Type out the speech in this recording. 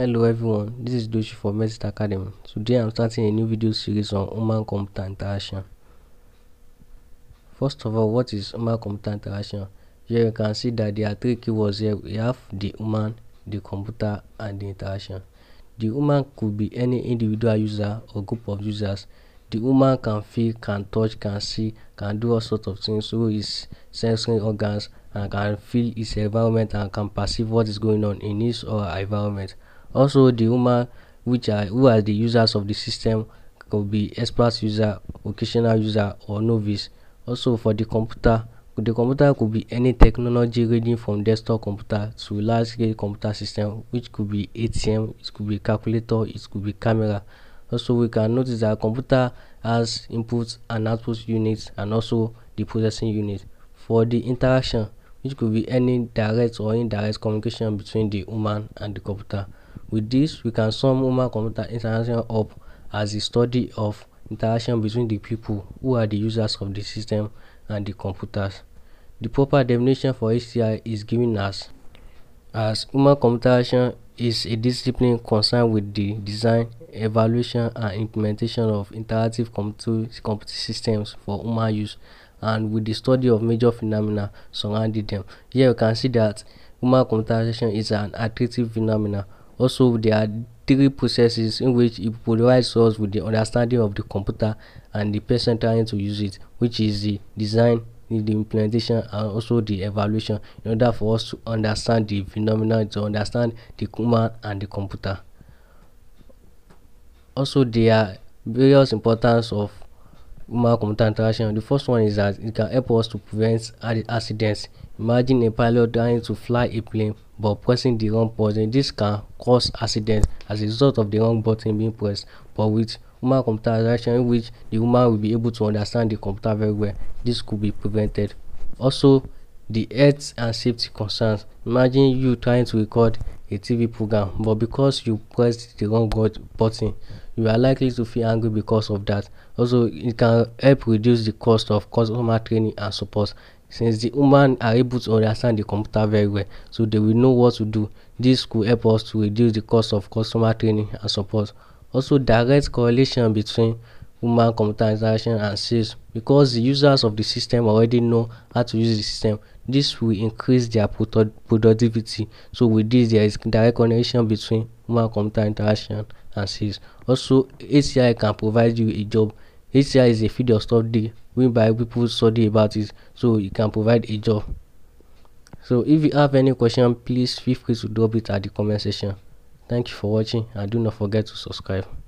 Hello everyone, this is Doshi from Medsit Academy. Today I'm starting a new video series on human computer interaction. First of all, what is human computer interaction? Here you can see that there are three keywords here. We have the human, the computer, and the interaction. The human could be any individual user or group of users. The human can feel, can touch, can see, can do all sorts of things through his sensory organs and can feel his environment and can perceive what is going on in his or her environment. Also, the human which are who are the users of the system could be expert user, occasional user or novice. Also for the computer, the computer could be any technology ranging from desktop computer to large scale computer system which could be ATM, it could be calculator, it could be camera. Also we can notice that computer has inputs and output units and also the processing unit. For the interaction, which could be any direct or indirect communication between the human and the computer. With this, we can sum human-computer interaction up as the study of interaction between the people who are the users of the system and the computers. The proper definition for HCI is given as as human-computer interaction is a discipline concerned with the design, evaluation and implementation of interactive computer, systems for human use and with the study of major phenomena surrounding them. Here you can see that human interaction is an attractive phenomenon also, there are three processes in which it provides us with the understanding of the computer and the person trying to use it, which is the design, the implementation and also the evaluation in order for us to understand the phenomena to understand the human and the computer also there are various importance of human computer interaction the first one is that it can help us to prevent accidents imagine a pilot trying to fly a plane but pressing the wrong button. This can cause accidents as a result of the wrong button being pressed. But with human computer interaction in which the human will be able to understand the computer very well, this could be prevented. Also, the health and safety concerns. Imagine you trying to record a TV program, but because you pressed the wrong button, you are likely to feel angry because of that. Also, it can help reduce the cost of customer training and support since the human are able to understand the computer very well so they will know what to do this could help us to reduce the cost of customer training and support also direct correlation between human computer interaction and sales because the users of the system already know how to use the system this will increase their productivity so with this there is direct correlation between human computer interaction and sales also HCI can provide you a job HCI is a field of study whereby people study about it so it can provide a job. So if you have any question, please feel free to drop it at the comment section. Thank you for watching and do not forget to subscribe.